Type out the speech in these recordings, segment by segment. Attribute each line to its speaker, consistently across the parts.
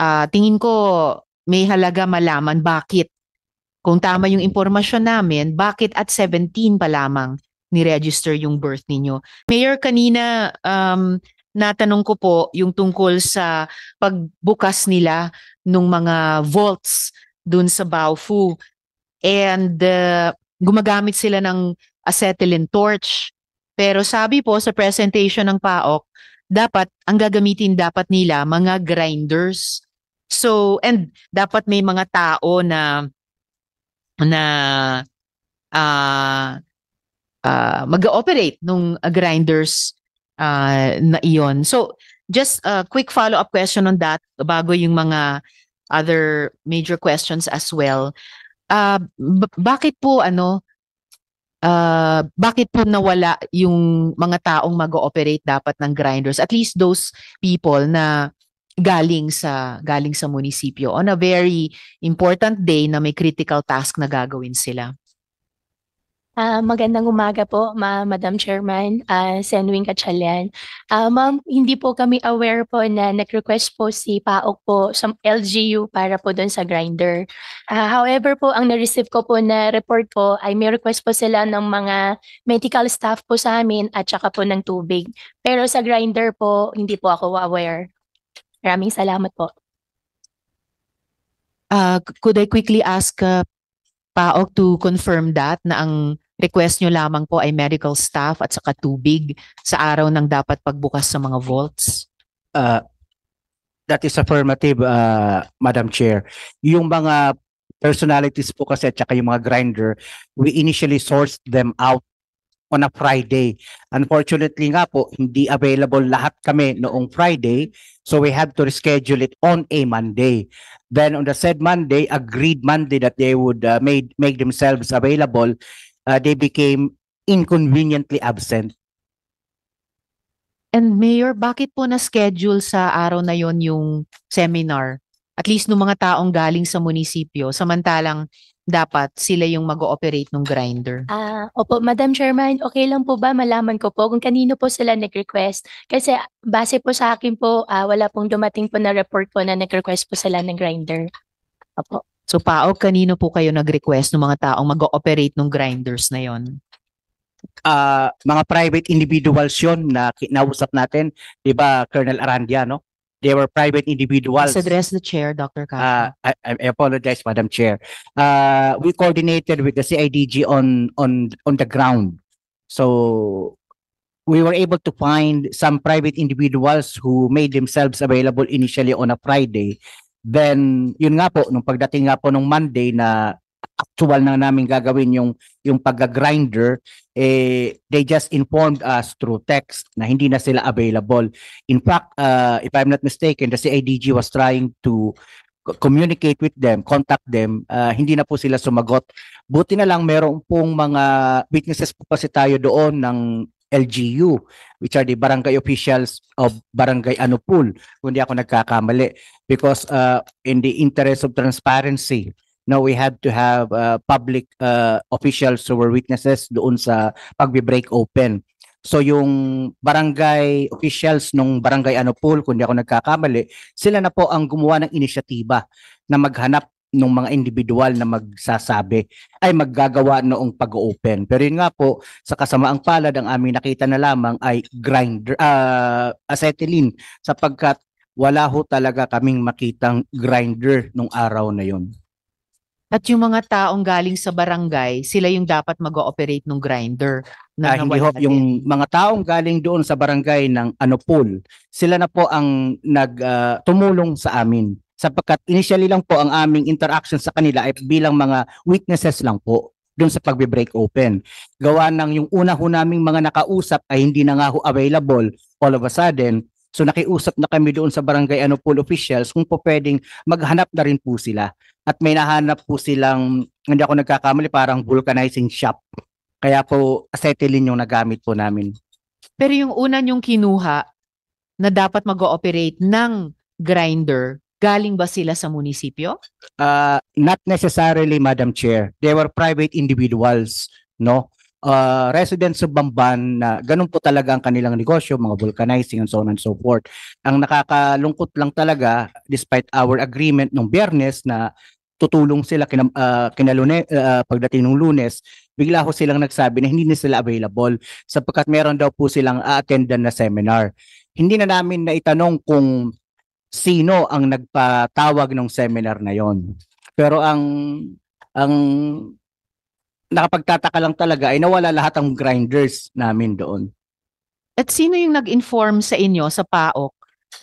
Speaker 1: uh, tingin ko may halaga malaman bakit. Kung tama yung impormasyon namin, bakit at 17 pa lamang ni-register yung birth ninyo? Mayor, kanina um, natanong ko po yung tungkol sa pagbukas nila ng mga vaults dun sa Baofu. And uh, gumagamit sila ng acetylene torch. Pero sabi po sa presentation ng PAOK, dapat, ang gagamitin dapat nila, mga grinders So, and dapat may mga tao na na uh, uh, mag-ooperate nung ah, grinders uh, na iyon. So, just a quick follow-up question on that bago yung mga other major questions as well. Uh, b- bakit po ano uh, bakit po nawala yung mga taong mag-ooperate dapat ng grinders? At least those people na galing sa galing sa munisipyo on a very important day na may critical task na gagawin sila.
Speaker 2: Uh, magandang umaga po, ma Madam Chairman, uh, Senwing Kachalian. Uh, Ma'am, hindi po kami aware po na nag-request po si PAOK po sa LGU para po doon sa grinder. Uh, however po, ang na-receive ko po na report po ay may request po sila ng mga medical staff po sa amin at saka po ng tubig. Pero sa grinder po, hindi po ako aware. Maraming salamat po.
Speaker 1: Uh, could I quickly ask uh, PAOK to confirm that na ang request nyo lamang po ay medical staff at saka tubig
Speaker 3: sa araw ng dapat pagbukas sa mga vaults? Uh, that is affirmative, uh, Madam Chair. Yung mga personalities po kasi at saka yung mga grinder, we initially sourced them out on a Friday. Unfortunately nga po, hindi available lahat kami noong Friday, so we had to reschedule it on a Monday. Then on the said Monday, agreed Monday that they would uh, made, make themselves available, uh, they became inconveniently absent.
Speaker 1: And Mayor, bakit po na-schedule sa araw na yon yung seminar? at least ng mga taong galing sa munisipyo, samantalang dapat sila yung mag-ooperate ng grinder.
Speaker 2: Ah, opo, Madam Chairman, okay lang po ba malaman ko po kung kanino po sila nag-request? Kasi base po sa akin po, ah, wala pong dumating po na report po na nag-request po sila ng grinder.
Speaker 1: Opo. So pao, kanino po kayo nag-request ng mga taong
Speaker 3: mag-ooperate ng grinders na yon? Ah, mga private individuals 'yon na kinausap natin, 'di ba, Colonel Arandia, no? they were private individuals. Please address the chair, Dr. Castro. Uh, I, I apologize, Madam Chair. Uh, we coordinated with the CIDG on on on the ground, so we were able to find some private individuals who made themselves available initially on a Friday. Then, yun nga po, nung pagdating nga po nung Monday na actual na namin gagawin yung yung pagga-grinder eh they just informed us through text na hindi na sila available in fact uh, if i'm not mistaken the CIDG was trying to communicate with them, contact them, uh, hindi na po sila sumagot. Buti na lang meron pong mga witnesses po kasi tayo doon ng LGU, which are the barangay officials of Barangay Anupul, kung hindi ako nagkakamali. Because uh, in the interest of transparency, no we had to have uh, public uh, officials who were witnesses doon sa pagbi break open. So yung barangay officials nung barangay Anopol, kung di ako nagkakamali, sila na po ang gumawa ng inisyatiba na maghanap ng mga individual na magsasabi ay maggagawa noong pag-open. Pero yun nga po, sa kasamaang palad, ang aming nakita na lamang ay grinder, uh, ah, acetylene sapagkat wala ho talaga kaming makitang grinder nung araw na yun.
Speaker 1: At yung mga taong galing sa
Speaker 3: barangay, sila yung dapat mag-ooperate ng grinder. Na ah, hindi ho, yung mga taong galing doon sa barangay ng Anopol, sila na po ang nag uh, sa amin sapagkat initially lang po ang aming interaction sa kanila ay bilang mga witnesses lang po doon sa pagbe-break open. Gawa ng yung una ho naming mga nakausap ay hindi na nga ho available all of a sudden. So nakiusap na kami doon sa barangay Anopol officials kung po pwedeng maghanap na rin po sila at may nahanap po silang, hindi ako nagkakamali, parang vulcanizing shop. Kaya po acetylene yung nagamit po namin.
Speaker 1: Pero yung una niyong kinuha na dapat mag-ooperate ng grinder, galing ba sila sa munisipyo?
Speaker 3: Uh, not necessarily, Madam Chair. They were private individuals, no? Uh, residents of Bamban na ganun po talaga ang kanilang negosyo, mga vulcanizing and so on and so forth. Ang nakakalungkot lang talaga, despite our agreement nung biyernes na tutulong sila ah, kina, uh, kinalune, uh, ah, pagdating ng lunes, bigla ko silang nagsabi na hindi na sila available sapagkat meron daw po silang a-attendan na seminar. Hindi na namin naitanong kung sino ang nagpatawag ng seminar na yon. Pero ang ang nakapagtataka lang talaga ay nawala lahat ang grinders namin doon.
Speaker 1: At sino yung nag-inform sa inyo sa PAOK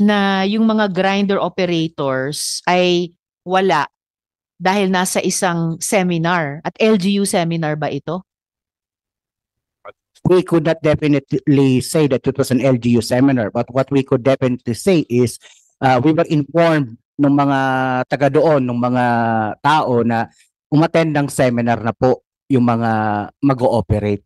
Speaker 1: na yung mga grinder operators ay wala dahil nasa isang seminar at LGU seminar ba ito?
Speaker 3: We could not definitely say that it was an LGU seminar but what we could definitely say is uh, we were informed ng mga taga doon, ng mga tao na umattend ng seminar na po yung mga mag-ooperate.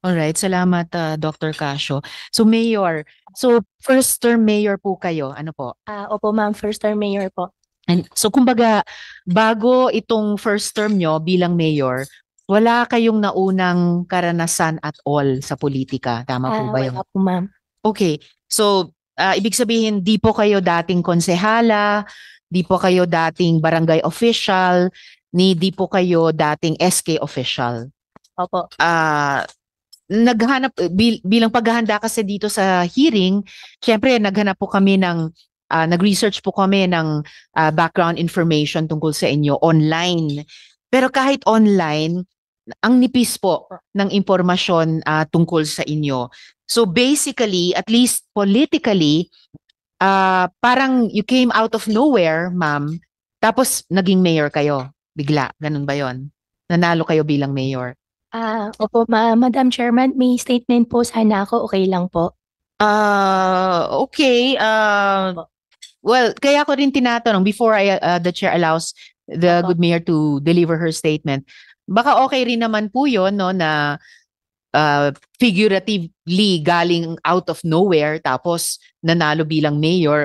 Speaker 1: Alright, salamat uh, Dr. Casio. So Mayor, so first term mayor po kayo, ano po? Ah, opo ma'am, first term mayor po. And so kumbaga bago itong first term nyo bilang mayor, wala kayong naunang karanasan at all sa politika. Tama po ah, ba yun? Wala po, ma'am. Okay. So uh, ibig sabihin di po kayo dating konsehala, ah, di po kayo dating barangay official, ni di po kayo dating SK official. Opo. Ah uh, naghanap bil, bilang paghahanda kasi dito sa hearing, syempre naghanap po kami ng uh, nag-research po kami ng uh, background information tungkol sa inyo online. Pero kahit online, ang nipis po ng impormasyon uh, tungkol sa inyo. So basically, at least politically, uh, parang you came out of nowhere, ma'am, tapos naging mayor kayo. Bigla, ganun ba yon? Nanalo kayo bilang mayor.
Speaker 2: Ah, uh, opo, ma- Madam Chairman, may statement po sana
Speaker 1: ako, okay lang po. Ah, uh, okay. Uh, Well, kaya ko rin tinatanong before I, uh, the chair allows the good mayor to deliver her statement. Baka okay rin naman po 'yon no na uh, figuratively galing out of nowhere tapos nanalo bilang mayor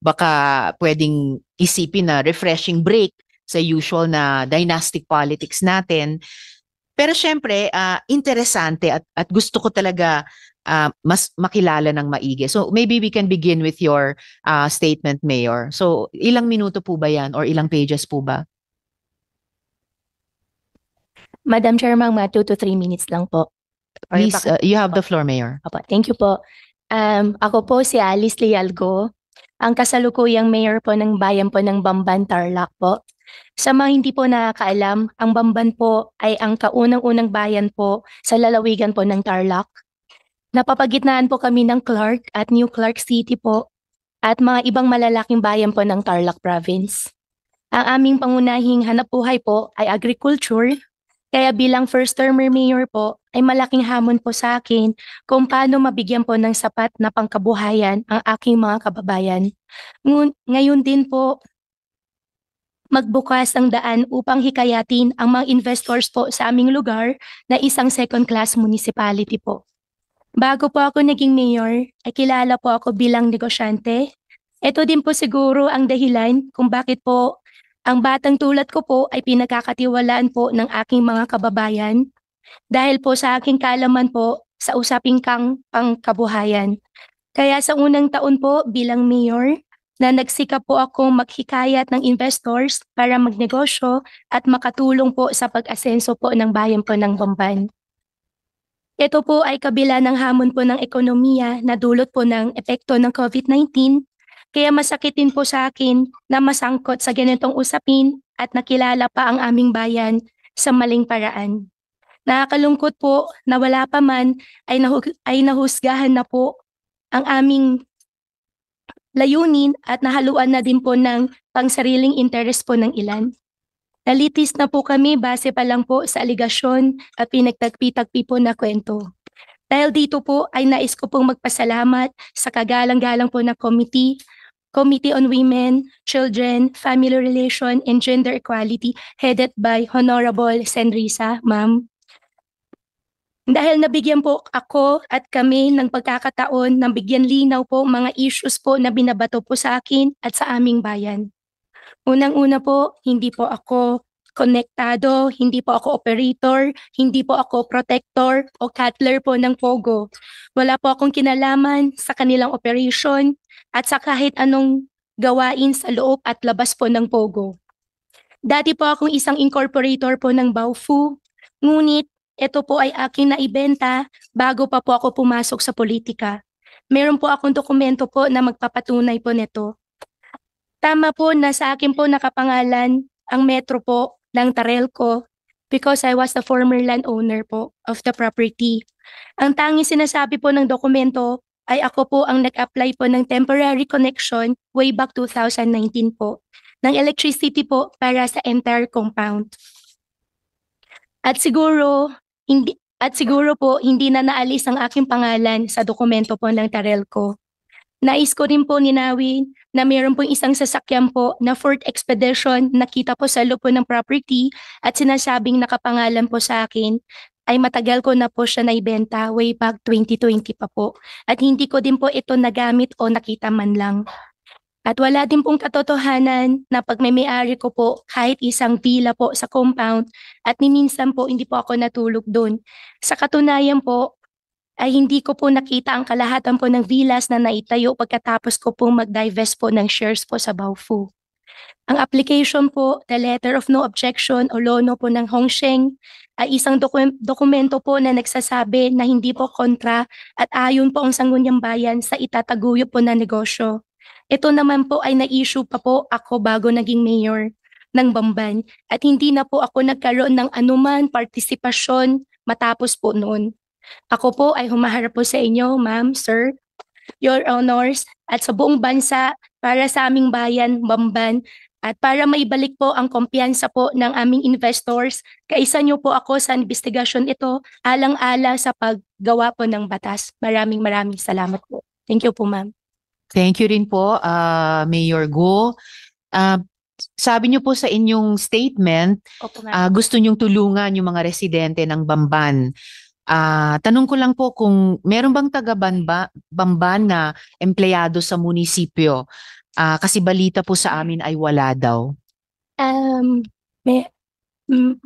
Speaker 1: baka pwedeng isipin na refreshing break sa usual na dynastic politics natin pero syempre uh, interesante at at gusto ko talaga uh, mas makilala ng maigi. So maybe we can begin with your uh, statement, Mayor. So ilang minuto po ba yan or ilang pages po ba?
Speaker 2: Madam Chairman, mga 2 to 3 minutes lang po. Or Please, uh, you have the
Speaker 1: floor, Mayor. Opo,
Speaker 2: thank you po. Um, ako po si Alice Lialgo, ang kasalukuyang mayor po ng bayan po ng Bamban, Tarlac po. Sa mga hindi po nakakaalam, ang Bamban po ay ang kaunang-unang bayan po sa lalawigan po ng Tarlac Napapagitnaan po kami ng Clark at New Clark City po at mga ibang malalaking bayan po ng Tarlac Province. Ang aming pangunahing hanapbuhay po ay agriculture, kaya bilang first-termer mayor po ay malaking hamon po sa akin kung paano mabigyan po ng sapat na pangkabuhayan ang aking mga kababayan. Ngayon din po, magbukas ang daan upang hikayatin ang mga investors po sa aming lugar na isang second-class municipality po. Bago po ako naging mayor, ay kilala po ako bilang negosyante. Ito din po siguro ang dahilan kung bakit po ang batang tulad ko po ay pinagkakatiwalaan po ng aking mga kababayan dahil po sa aking kalaman po sa usaping kang kabuhayan. Kaya sa unang taon po bilang mayor, na nagsikap po ako maghikayat ng investors para magnegosyo at makatulong po sa pag-asenso po ng bayan po ng Bamban. Ito po ay kabila ng hamon po ng ekonomiya na dulot po ng epekto ng COVID-19. Kaya masakitin po sa akin na masangkot sa ganitong usapin at nakilala pa ang aming bayan sa maling paraan. Nakakalungkot po na wala pa man ay, nahu- ay nahusgahan na po ang aming layunin at nahaluan na din po ng pangsariling interes po ng ilan. Nalitis na po kami base pa lang po sa aligasyon at pinagtagpi-tagpi po na kwento. Dahil dito po ay nais ko pong magpasalamat sa kagalang-galang po na committee, Committee on Women, Children, Family Relation, and Gender Equality headed by Honorable Senrisa, Ma'am. Dahil nabigyan po ako at kami ng pagkakataon ng bigyan linaw po mga issues po na binabato po sa akin at sa aming bayan. Unang-una po, hindi po ako konektado, hindi po ako operator, hindi po ako protector o cuddler po ng Pogo. Wala po akong kinalaman sa kanilang operation at sa kahit anong gawain sa loob at labas po ng Pogo. Dati po akong isang incorporator po ng Baofu, ngunit ito po ay akin na ibenta bago pa po ako pumasok sa politika. Meron po akong dokumento po na magpapatunay po nito. Tama po na sa akin po nakapangalan ang metro po ng Tarelco because I was the former land owner po of the property. Ang tanging sinasabi po ng dokumento ay ako po ang nag-apply po ng temporary connection way back 2019 po ng electricity po para sa entire compound. At siguro hindi at siguro po hindi na naalis ang aking pangalan sa dokumento po ng Tarelco. Nais ko rin po ninawin na mayroon pong isang sasakyan po na Ford Expedition nakita po sa loob po ng property at sinasabing nakapangalan po sa akin ay matagal ko na po siya naibenta way back 2020 pa po. At hindi ko din po ito nagamit o nakita man lang. At wala din pong katotohanan na pag ko po kahit isang villa po sa compound at niminsan po hindi po ako natulog doon. Sa katunayan po, ay hindi ko po nakita ang kalahatan po ng villas na naitayo pagkatapos ko pong mag-divest po ng shares po sa Baofu. Ang application po, the letter of no objection o lono po ng Hongsheng ay isang dokum- dokumento po na nagsasabi na hindi po kontra at ayon po ang sangunyang bayan sa itataguyo po na negosyo. Ito naman po ay na-issue pa po ako bago naging mayor ng Bamban at hindi na po ako nagkaroon ng anuman partisipasyon matapos po noon. Ako po ay humaharap po sa inyo, ma'am, sir, your honors, at sa buong bansa para sa aming bayan, Bamban, at para maibalik po ang kumpiyansa po ng aming investors, kaisa niyo po ako sa investigasyon ito, alang-ala sa paggawa po ng batas. Maraming maraming salamat po. Thank you po, ma'am.
Speaker 1: Thank you rin po, uh, Mayor Go. Uh, ah, sabi niyo po sa inyong statement, Opo, uh, gusto niyong tulungan yung mga residente ng Bamban. Ah, tanong ko lang po kung meron bang taga Bamba, Bamban na empleyado sa munisipyo? Ah, kasi balita po sa amin ay wala daw. Um, may, mm,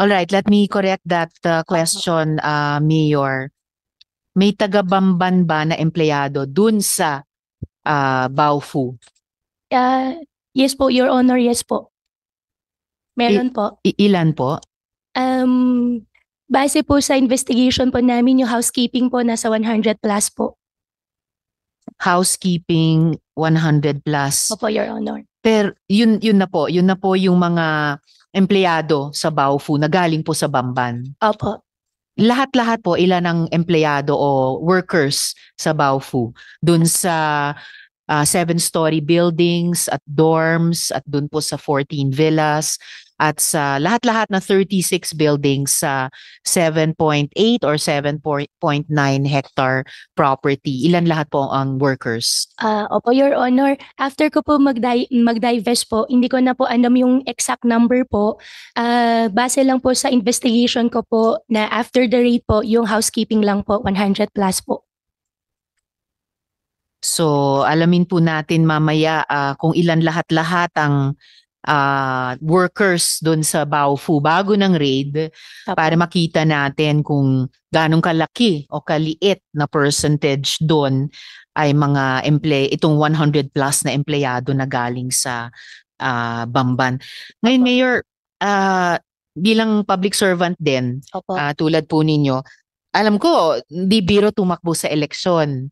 Speaker 1: All right, let me correct that uh, question, uh, Mayor. May taga Bamban ba na empleyado dun sa uh, Baofu?
Speaker 2: ah, yes po, Your Honor, yes po. Meron po.
Speaker 1: I- ilan po?
Speaker 2: Um, Base po sa investigation po namin, yung housekeeping po nasa
Speaker 1: 100 plus po. Housekeeping 100 plus. Opo, Your Honor. Pero yun, yun na po, yun na po yung mga empleyado sa Baofu na galing po sa Bamban. Opo. Lahat-lahat po, ilan ang empleyado o workers sa Baofu dun sa uh, seven-story buildings at dorms at dun po sa 14 villas at sa lahat-lahat na 36 buildings sa 7.8 or 7.9 hectare property. Ilan lahat po ang workers?
Speaker 2: Uh, opo, Your Honor. After ko po mag divest po, hindi ko na po alam yung exact number po. Uh, base lang po sa investigation ko po na after the rate po, yung housekeeping lang po, 100 plus
Speaker 1: po. So, alamin po natin mamaya uh, kung ilan lahat-lahat ang uh, workers doon sa Baofu bago ng raid Tapos. para makita natin kung ganong kalaki o kaliit na percentage doon ay mga employee itong 100 plus na empleyado na galing sa uh, Bamban. Ngayon Opo. Mayor, uh, bilang public servant din, Opo. uh, tulad po ninyo, alam ko, di biro tumakbo sa eleksyon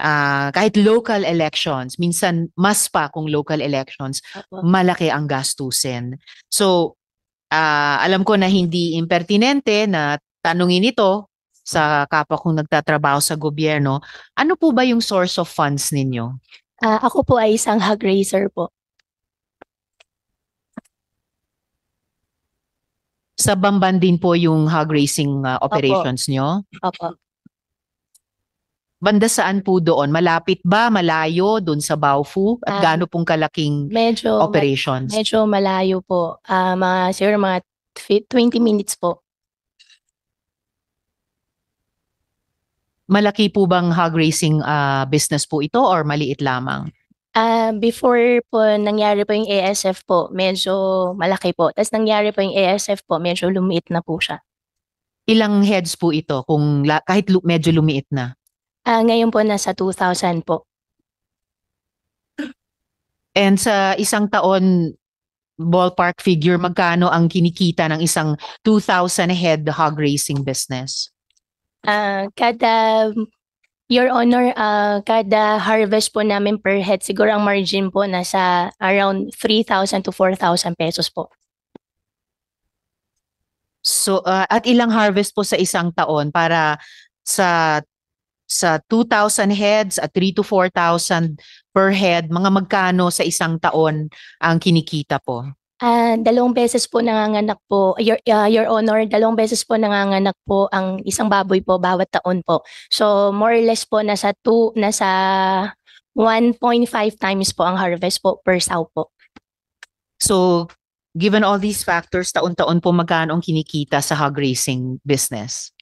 Speaker 1: uh, kahit local elections, minsan mas pa kung local elections, malaki ang gastusin. So, uh, alam ko na hindi impertinente na tanungin ito sa kapwa kong nagtatrabaho sa gobyerno. Ano po ba yung source of funds ninyo?
Speaker 2: Uh, ako po ay isang hog raiser
Speaker 1: po. Sa Bamban din po yung hog racing uh, operations Apo. nyo? Opo. Banda saan po doon? Malapit ba? Malayo doon sa Baofu? At Ah. gaano pong kalaking Medyo, operations? medyo
Speaker 2: malayo po. Ah, mga, siguro mga 20 minutes po.
Speaker 1: Malaki po bang hog racing ah, business po ito or maliit lamang?
Speaker 2: Ah, before po nangyari po yung ASF po, medyo malaki po. Tapos nangyari po yung ASF po, medyo
Speaker 1: lumiit na po siya. Ilang heads po ito kung la- kahit lu- medyo lumiit na?
Speaker 2: Ah, ngayon po nasa 2,000 po.
Speaker 1: And sa isang taon, ballpark figure, magkano ang kinikita ng isang 2,000 head hog racing business?
Speaker 2: Ah, kada Your Honor, ah, kada harvest po namin per head, siguro ang margin po nasa
Speaker 1: around 3,000 to 4,000 pesos po. So, uh, at ilang harvest po sa isang taon para sa sa 2,000 heads at 3 to 4,000 per head, mga magkano sa isang taon ang kinikita po?
Speaker 2: Uh, dalawang beses po nanganganak po, Your, uh, Your Honor, dalawang beses po nanganganak po ang isang baboy po bawat taon po. So more or less po nasa 2, nasa 1.5 times po ang harvest po per
Speaker 1: sow po. So given all these factors, taon-taon po magkano ang kinikita sa hog raising business?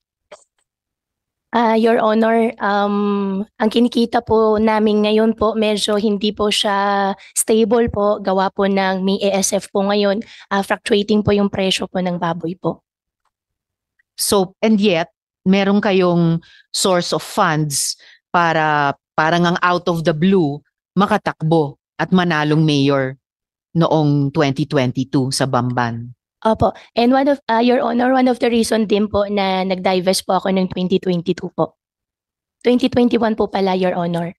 Speaker 2: Uh, Your Honor, um, ang kinikita po namin ngayon po medyo hindi po siya stable po gawa po ng may ASF po ngayon. Uh, fluctuating po yung presyo po ng baboy
Speaker 1: po. So, and yet, meron kayong source of funds para parang ang out of the blue makatakbo at manalong mayor noong 2022 sa Bamban.
Speaker 2: Opo. And one of, uh, Your Honor, one of the reason din po na nag-divest po ako ng 2022 po. 2021 po pala, Your Honor.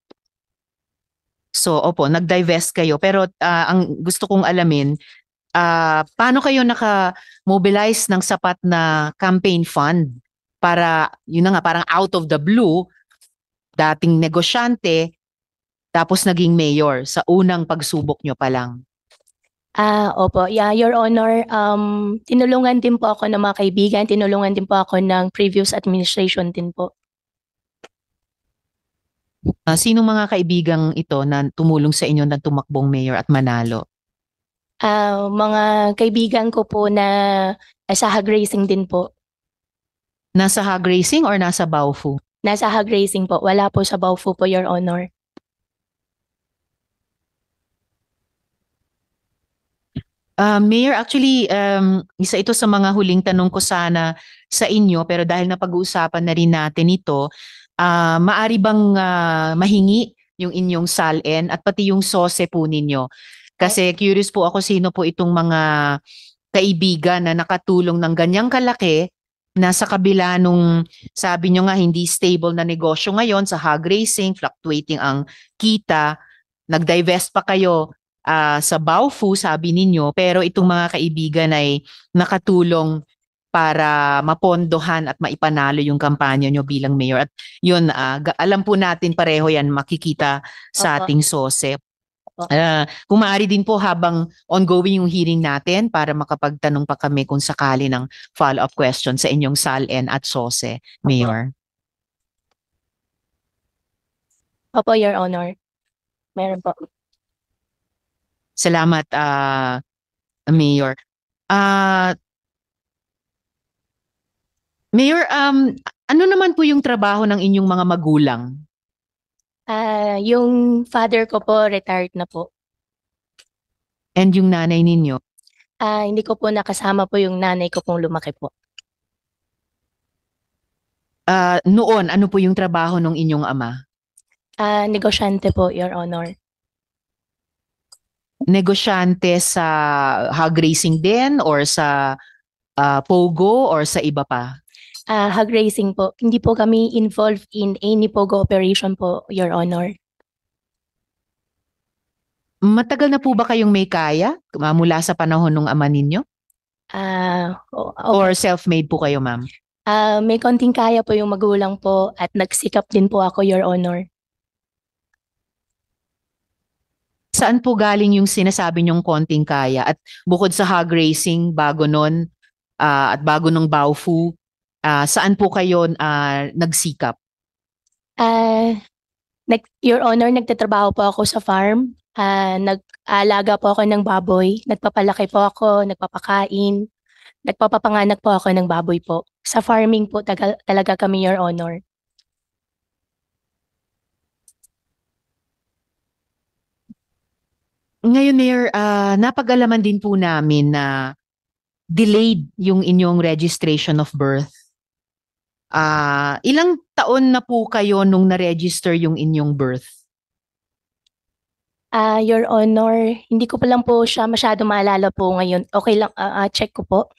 Speaker 1: So, opo, nag-divest kayo. Pero ah, ang gusto kong alamin, ah, paano kayo naka-mobilize ng sapat na campaign fund para, yun na nga, parang out of the blue, dating negosyante, tapos naging mayor sa unang pagsubok nyo pa lang.
Speaker 2: Ah, opo. Yeah, Your Honor, um, tinulungan din po ako ng mga kaibigan, tinulungan din po ako ng previous administration din po.
Speaker 1: Ah, sino mga kaibigang ito na tumulong sa inyo ng tumakbong mayor at manalo?
Speaker 2: Uh, mga kaibigan ko po na nasa sa hog racing din po.
Speaker 1: Nasa hog racing or nasa Baofu?
Speaker 2: Nasa hog racing po. Wala po sa Baofu po, Your Honor.
Speaker 1: Uh, Mayor, actually, um, isa ito sa mga huling tanong ko sana sa inyo, pero dahil napag-uusapan na rin natin ito, uh, ah, maari bang uh, mahingi yung inyong SALN at pati yung SOSE po ninyo? Kasi curious po ako sino po itong mga kaibigan na nakatulong ng ganyang kalaki na sa kabila nung sabi nyo nga hindi stable na negosyo ngayon sa hog racing, fluctuating ang kita, nag-divest pa kayo, uh, sa Baofu, sabi ninyo, pero itong mga kaibigan ay nakatulong para mapondohan at maipanalo yung kampanya nyo bilang mayor. At yun, uh, alam po natin pareho yan makikita sa ating SOSEP. Uh, ah, kung maaari din po habang ongoing yung hearing natin para makapagtanong pa kami kung sakali ng follow-up question sa inyong salen at SOSE, Mayor.
Speaker 2: Opo, Your Honor. Meron po.
Speaker 1: Salamat, uh, Mayor. Uh, Mayor, um, ano naman po yung trabaho ng inyong mga magulang?
Speaker 2: Uh, yung father ko po, retired na po.
Speaker 1: And yung nanay ninyo?
Speaker 2: Uh, hindi ko po nakasama po yung nanay ko pong lumaki
Speaker 1: po. Uh, noon, ano po yung trabaho ng inyong ama?
Speaker 2: Uh, negosyante po, Your Honor
Speaker 1: negosyante sa hog racing din or sa uh, pogo or sa iba pa?
Speaker 2: Uh, hog racing po. Hindi po kami involved in any pogo
Speaker 1: operation po, Your Honor. Matagal na po ba kayong may kaya ah, mula sa panahon ng ama ninyo? Uh, okay. Or self-made po kayo, ma'am?
Speaker 2: Uh, may konting kaya po yung magulang po at nagsikap din po
Speaker 1: ako, Your Honor. saan po galing yung sinasabi niyong konting kaya? At bukod sa hog racing, bago nun, uh, at bago ng Baofu, uh, ah, saan po kayo uh, nagsikap?
Speaker 2: Uh, nag, Your Honor, nagtatrabaho po ako sa farm. Uh, nag-aalaga po ako ng baboy. Nagpapalaki po ako, nagpapakain. Nagpapapanganak po ako ng baboy po. Sa farming po taga, talaga kami, Your Honor.
Speaker 1: Ngayon, Mayor, uh, napag-alaman din po namin na delayed yung inyong registration of birth. Uh, ilang taon na po kayo nung na-register yung inyong birth? Uh, Your Honor,
Speaker 2: hindi ko pa lang po siya masyado maalala po ngayon. Okay lang, uh, uh, check ko po.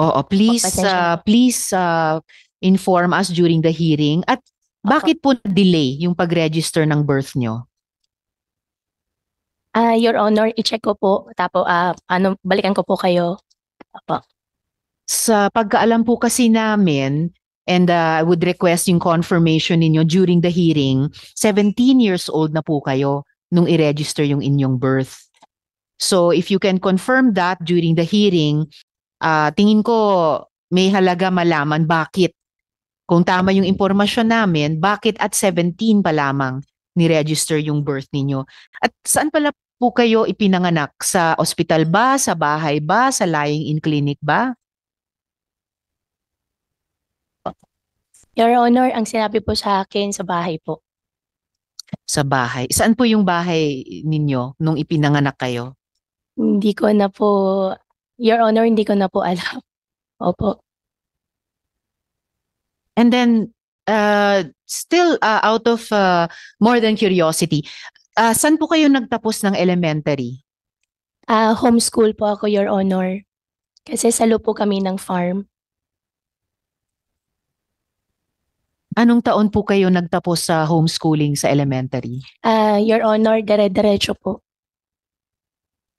Speaker 1: Oo, please, oh, uh, please uh, inform us during the hearing. At bakit okay. po delay yung pag-register ng birth nyo?
Speaker 2: Ah, Your Honor, i-check ko po. Tapo, ah, ano, balikan ko po kayo. Apo.
Speaker 1: Sa pagkaalam po kasi namin, and uh, I would request yung confirmation ninyo during the hearing, 17 years old na po kayo nung i-register yung inyong birth. So if you can confirm that during the hearing, ah, tingin ko may halaga malaman bakit. Kung tama yung impormasyon namin, bakit at 17 pa lamang ni-register yung birth ninyo? At saan pala po kayo ipinanganak? Sa ospital ba? Sa bahay ba? Sa lying-in clinic ba?
Speaker 2: Your Honor, ang sinabi po sa akin
Speaker 1: sa bahay po. Sa bahay. Saan po yung bahay ninyo nung ipinanganak kayo?
Speaker 2: Hindi ko na po, Your Honor, hindi ko na po alam.
Speaker 1: Opo. And then, uh, still uh, out of uh, more than curiosity, Uh, saan po kayo nagtapos ng elementary?
Speaker 2: Ah, homeschool po ako, Your Honor. Kasi salo po kami ng
Speaker 1: farm. Anong taon po kayo nagtapos sa homeschooling sa elementary?
Speaker 2: Ah, Your Honor, dire-diretso po.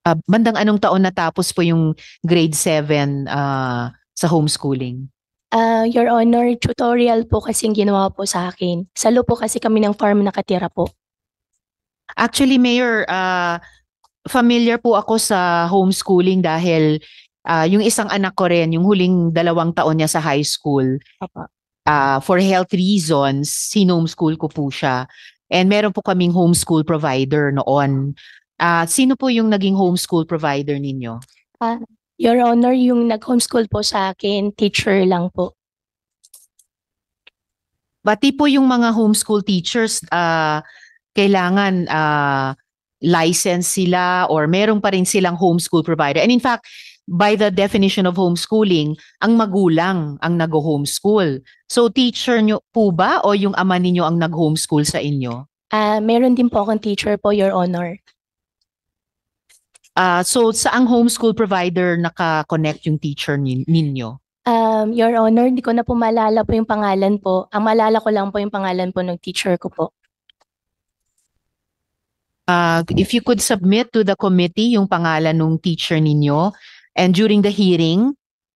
Speaker 1: Uh, bandang anong taon natapos po yung grade 7 uh, ah, sa homeschooling?
Speaker 2: Ah, Your Honor, tutorial po kasing ginawa po sa akin. Salo po kasi kami ng farm nakatira po.
Speaker 1: Actually, Mayor, uh, familiar po ako sa homeschooling dahil uh, yung isang anak ko rin, yung huling dalawang taon niya sa high school, Papa. uh, for health reasons, sinomeschool ko po siya. And meron po kaming homeschool provider noon. Uh, sino po yung naging homeschool provider ninyo?
Speaker 2: Uh, Your Honor, yung nag-homeschool po sa akin, teacher lang po.
Speaker 1: Pati po yung mga homeschool teachers, uh, kailangan uh, license sila or meron pa rin silang homeschool provider. And in fact, by the definition of homeschooling, ang magulang ang nag-homeschool. So teacher nyo po ba o yung ama ninyo ang nag-homeschool sa inyo?
Speaker 2: Uh, meron din po akong teacher po, Your Honor.
Speaker 1: Uh, so saang homeschool provider naka-connect yung teacher nin- ninyo?
Speaker 2: Um, Your Honor, hindi ko na po malala po yung pangalan po. Ang malala ko lang po yung pangalan po ng teacher ko po
Speaker 1: uh, if you could submit to the committee yung pangalan ng teacher ninyo and during the hearing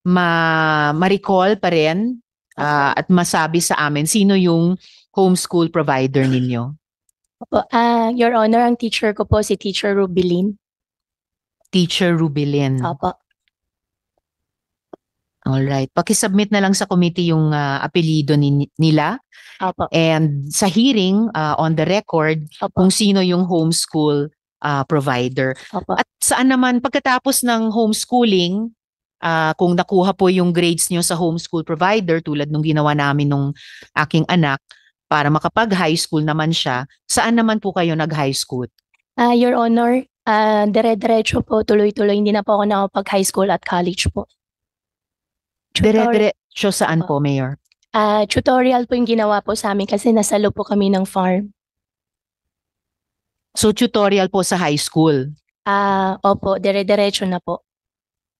Speaker 1: ma ma-recall pa rin uh, at masabi sa amin sino yung homeschool provider ninyo.
Speaker 2: Opo, uh, Your Honor, ang teacher ko po si Teacher Rubilin.
Speaker 1: Teacher Rubilin. Opo. Alright. Pakisubmit na lang sa committee yung uh, ah, apelido ni, nila. Opo. And sa hearing, uh, on the record, Opo. kung sino yung homeschool uh, provider. Opo. At saan naman, pagkatapos ng homeschooling, uh, kung nakuha po yung grades nyo sa homeschool provider, tulad nung ginawa namin nung aking anak, para makapag-high school naman siya, saan naman po kayo nag-high school?
Speaker 2: Uh, Your Honor, uh, dire-diretso po, tuloy-tuloy, hindi na po ako nakapag-high school at college po.
Speaker 1: Dire-diretso dire saan po, oh. Mayor?
Speaker 2: Ah, tutorial po yung ginawa po sa amin kasi nasa loob po kami ng farm.
Speaker 1: So tutorial po sa high school.
Speaker 2: Ah, opo, dire-diretso na po.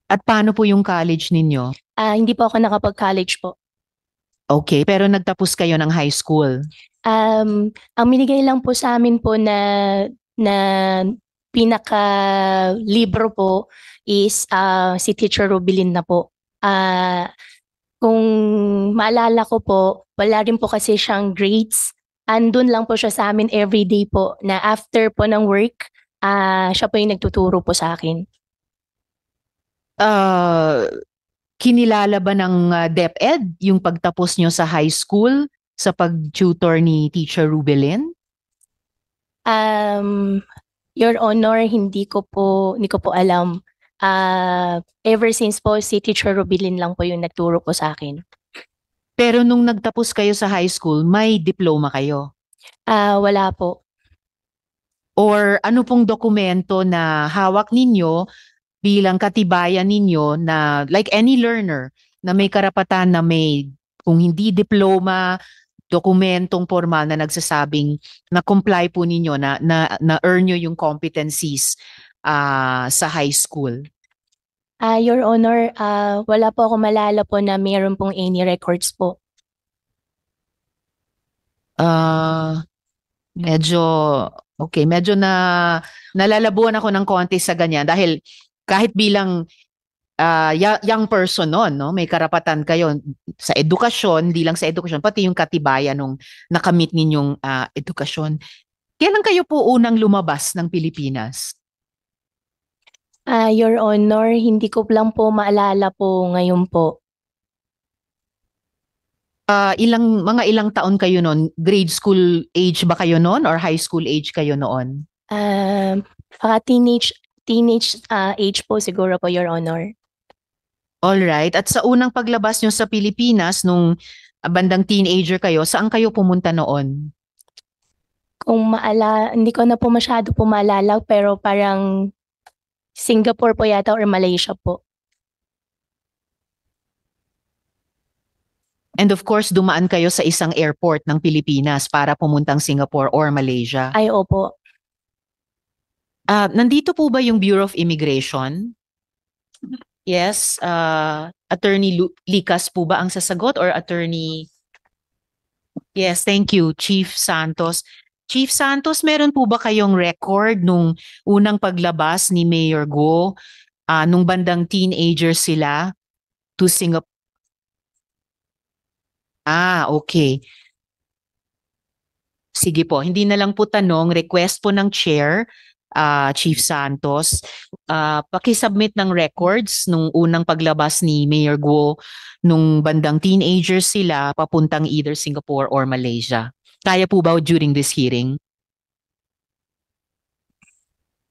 Speaker 1: At paano po yung college ninyo?
Speaker 2: Ah, hindi po ako nakapag-college po.
Speaker 1: Okay, pero nagtapos kayo ng high school.
Speaker 2: Um, ang minigay lang po sa amin po na na pinaka libro po is ah, si Teacher Rubilin na po. Uh, kung maalala ko po, wala rin po kasi siyang grades. Andun lang po siya sa amin everyday po na after po ng work, uh, siya po yung nagtuturo po sa akin.
Speaker 1: Uh, kinilala ba ng DepEd yung pagtapos nyo sa high school sa pag-tutor ni Teacher Rubelin?
Speaker 2: Um, Your Honor, hindi ko po, hindi ko po alam. Uh, ever since po, si Teacher Rubilin lang po yung
Speaker 1: nagturo po sa akin. Pero nung nagtapos kayo sa high school, may diploma kayo? Uh, wala po. Or ano pong dokumento na hawak ninyo bilang katibayan ninyo na like any learner na may karapatan na may kung hindi diploma, dokumentong formal na nagsasabing na comply po ninyo na na, na earn nyo yung competencies uh, sa high school?
Speaker 2: Uh, Your Honor, uh, wala po ako malala po na mayroon pong any records po.
Speaker 1: Uh, medyo, okay, medyo na nalalabuan ako ng konti sa ganyan dahil kahit bilang uh, young person noon, no? may karapatan kayo sa edukasyon, hindi lang sa edukasyon, pati yung katibayan nung nakamit ninyong uh, edukasyon. Kailan kayo po unang lumabas ng Pilipinas? Uh,
Speaker 2: Your Honor, hindi ko lang po maalala po ngayon po.
Speaker 1: Uh, ilang mga ilang taon kayo noon? Grade school age ba kayo noon or high school age kayo noon? Um, ah, baka teenage
Speaker 2: teenage uh, age po siguro po, Your Honor.
Speaker 1: All right. At sa unang paglabas niyo sa Pilipinas nung bandang teenager kayo, saan kayo pumunta noon?
Speaker 2: Kung maala, hindi ko na po masyado po maalala, pero parang Singapore po yata or Malaysia po.
Speaker 1: And of course, dumaan kayo sa isang airport ng Pilipinas para pumuntang Singapore or Malaysia. Ay, opo. Uh, nandito po ba yung Bureau of Immigration? Yes, uh, Attorney Lu- Likas po ba ang sasagot or Attorney Yes, thank you, Chief Santos. Chief Santos, meron po ba kayong record nung unang paglabas ni Mayor Go uh, nung bandang teenager sila to Singapore? Ah, okay. Sige po, hindi na lang po tanong, request po ng chair uh, Chief Santos. Uh, paki-submit ng records nung unang paglabas ni Mayor Guo nung bandang teenager sila papuntang either Singapore or Malaysia. Kaya po ba during this hearing?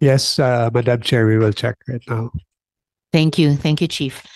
Speaker 1: Yes, uh,
Speaker 2: Madam Chair, we will check right now.
Speaker 1: Thank you. Thank you, Chief.